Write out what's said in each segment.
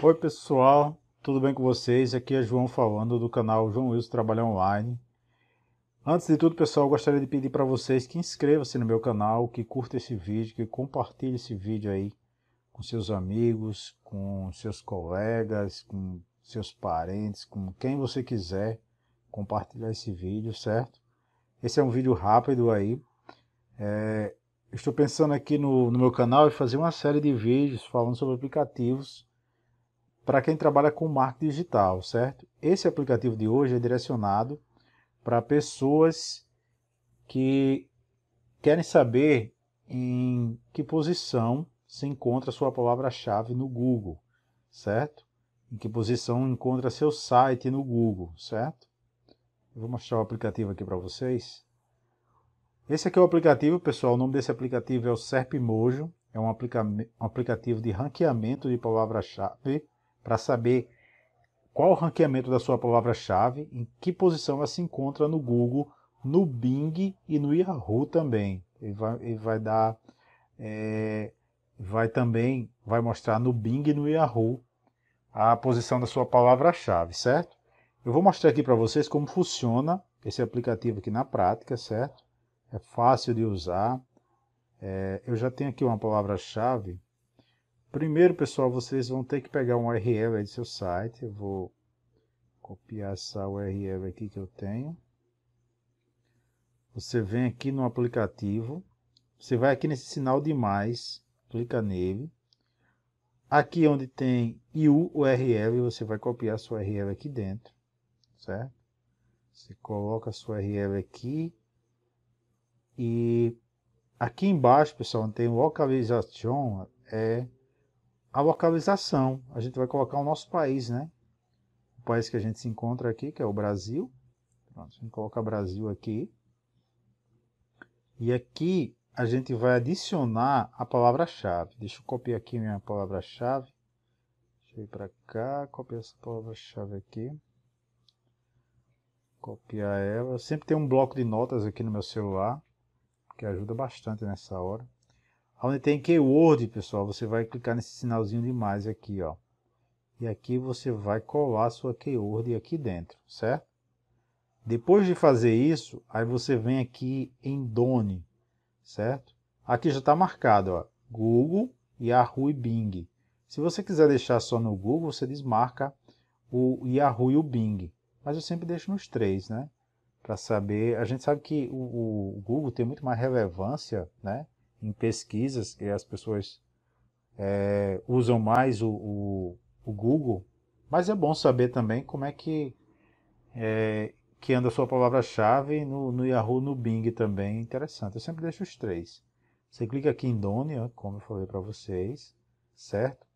Oi pessoal, tudo bem com vocês? Aqui é João falando do canal João Wilson Trabalho Online. Antes de tudo, pessoal, gostaria de pedir para vocês que inscreva se no meu canal, que curta esse vídeo, que compartilhe esse vídeo aí com seus amigos, com seus colegas, com seus parentes, com quem você quiser compartilhar esse vídeo, certo? Esse é um vídeo rápido aí. É, estou pensando aqui no, no meu canal em fazer uma série de vídeos falando sobre aplicativos para quem trabalha com marketing digital, certo? Esse aplicativo de hoje é direcionado para pessoas que querem saber em que posição se encontra sua palavra-chave no Google, certo? Em que posição encontra seu site no Google, certo? Eu vou mostrar o aplicativo aqui para vocês. Esse aqui é o aplicativo, pessoal. O nome desse aplicativo é o Serp Mojo. É um, aplica um aplicativo de ranqueamento de palavra-chave para saber qual o ranqueamento da sua palavra-chave, em que posição ela se encontra no Google, no Bing e no Yahoo também. Ele vai, ele vai dar, é, vai também, vai mostrar no Bing e no Yahoo a posição da sua palavra-chave, certo? Eu vou mostrar aqui para vocês como funciona esse aplicativo aqui na prática, certo? É fácil de usar. É, eu já tenho aqui uma palavra-chave Primeiro, pessoal, vocês vão ter que pegar um URL do seu site. Eu vou copiar essa URL aqui que eu tenho. Você vem aqui no aplicativo. Você vai aqui nesse sinal de mais, clica nele. Aqui onde tem URL, você vai copiar a sua URL aqui dentro, certo? Você coloca a sua URL aqui e aqui embaixo, pessoal, tem localização, é a localização. A gente vai colocar o nosso país, né? O país que a gente se encontra aqui, que é o Brasil. Pronto, a gente coloca Brasil aqui. E aqui a gente vai adicionar a palavra-chave. Deixa eu copiar aqui minha palavra-chave. Deixa eu ir para cá, copiar essa palavra-chave aqui. Copiar ela. Eu sempre tem um bloco de notas aqui no meu celular, que ajuda bastante nessa hora. Onde tem keyword, pessoal, você vai clicar nesse sinalzinho de mais aqui, ó. E aqui você vai colar sua keyword aqui dentro, certo? Depois de fazer isso, aí você vem aqui em Done, certo? Aqui já está marcado, ó, Google, Yahoo e Bing. Se você quiser deixar só no Google, você desmarca o Yahoo e o Bing. Mas eu sempre deixo nos três, né? Para saber, a gente sabe que o, o Google tem muito mais relevância, né? em pesquisas, que as pessoas é, usam mais o, o, o, Google, mas é bom saber também como é que, é, que anda a sua palavra-chave no, no Yahoo, no Bing também, interessante. Eu sempre deixo os três. Você clica aqui em Done, como eu falei para vocês, certo?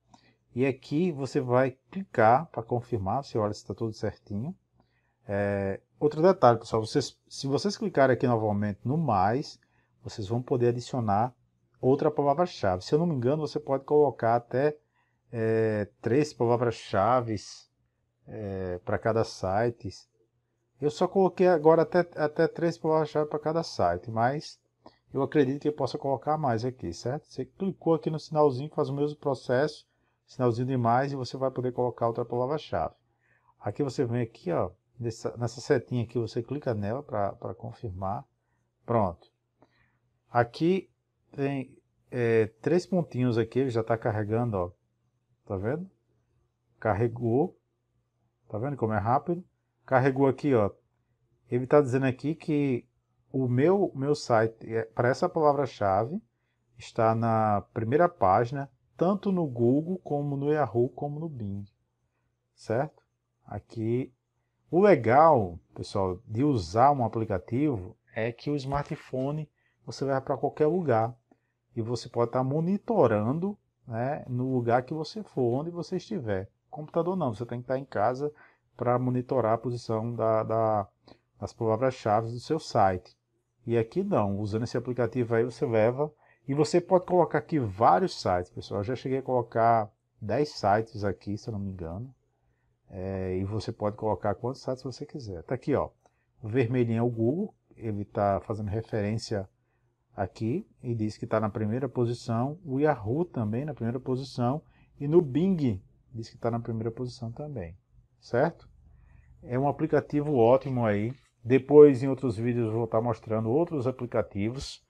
E aqui você vai clicar para confirmar, você olha se está tudo certinho. É, outro detalhe, pessoal, vocês, se vocês clicarem aqui novamente no mais, vocês vão poder adicionar outra palavra-chave. Se eu não me engano, você pode colocar até é, três palavras-chave é, para cada site. Eu só coloquei agora até, até três palavras-chave para cada site, mas eu acredito que eu possa colocar mais aqui, certo? Você clicou aqui no sinalzinho, faz o mesmo processo, sinalzinho de mais, e você vai poder colocar outra palavra-chave. Aqui você vem aqui, ó, nessa, nessa setinha aqui, você clica nela para confirmar. Pronto. Aqui tem é, três pontinhos aqui, ele já está carregando, ó. Tá vendo? Carregou. Tá vendo como é rápido? Carregou aqui, ó. Ele está dizendo aqui que o meu, meu site, é, para essa palavra-chave, está na primeira página, tanto no Google, como no Yahoo, como no Bing. Certo? Aqui. O legal, pessoal, de usar um aplicativo é que o smartphone você vai para qualquer lugar e você pode estar tá monitorando né, no lugar que você for, onde você estiver. Computador não, você tem que estar tá em casa para monitorar a posição da, da, das palavras-chave do seu site. E aqui não, usando esse aplicativo aí você leva e você pode colocar aqui vários sites, pessoal. Eu já cheguei a colocar 10 sites aqui, se eu não me engano. É, e você pode colocar quantos sites você quiser. Está aqui, ó. O vermelhinho é o Google, ele está fazendo referência aqui e diz que está na primeira posição, o Yahoo também na primeira posição e no Bing diz que está na primeira posição também, certo? É um aplicativo ótimo aí. Depois, em outros vídeos, vou estar tá mostrando outros aplicativos.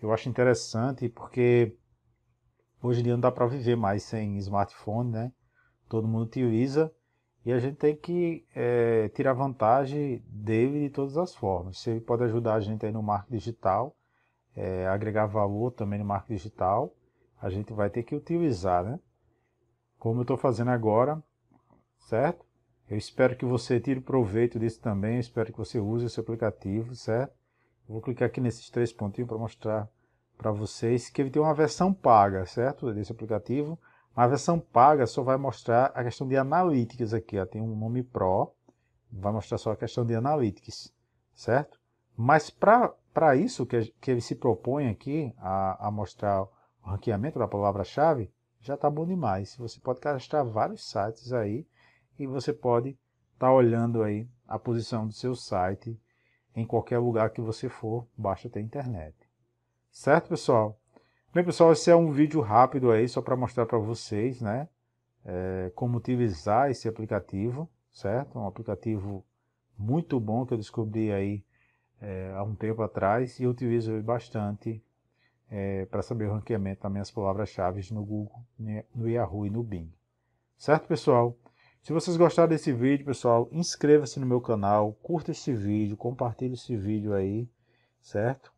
Eu acho interessante porque hoje em dia não dá para viver mais sem smartphone, né? Todo mundo utiliza e a gente tem que é, tirar vantagem dele de todas as formas. Se ele pode ajudar a gente aí no marketing digital, é, agregar valor também no marketing digital, a gente vai ter que utilizar, né? Como eu estou fazendo agora, certo? Eu espero que você tire proveito disso também, eu espero que você use esse aplicativo, certo? Eu vou clicar aqui nesses três pontinhos para mostrar para vocês que ele tem uma versão paga, certo? Desse aplicativo. A versão paga só vai mostrar a questão de analytics aqui, ó. tem um nome Pro, vai mostrar só a questão de analytics, certo? Mas para isso que, que ele se propõe aqui a, a mostrar o ranqueamento da palavra-chave, já está bom demais. Você pode cadastrar vários sites aí e você pode estar tá olhando aí a posição do seu site em qualquer lugar que você for, basta ter internet. Certo, pessoal? Bem, pessoal, esse é um vídeo rápido aí, só para mostrar para vocês, né? É, como utilizar esse aplicativo, certo? Um aplicativo muito bom que eu descobri aí é, há um tempo atrás e utilizo bastante é, para saber o ranqueamento das minhas palavras-chave no Google, né, no Yahoo e no Bing. Certo, pessoal? Se vocês gostaram desse vídeo, pessoal, inscreva-se no meu canal, curta esse vídeo, compartilhe esse vídeo aí, certo?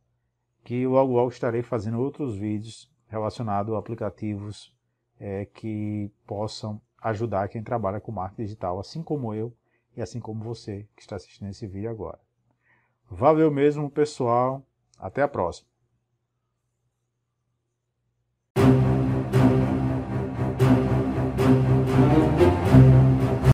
Que logo logo estarei fazendo outros vídeos relacionados a aplicativos é, que possam ajudar quem trabalha com marketing digital, assim como eu e assim como você que está assistindo esse vídeo agora. Valeu mesmo, pessoal. Até a próxima.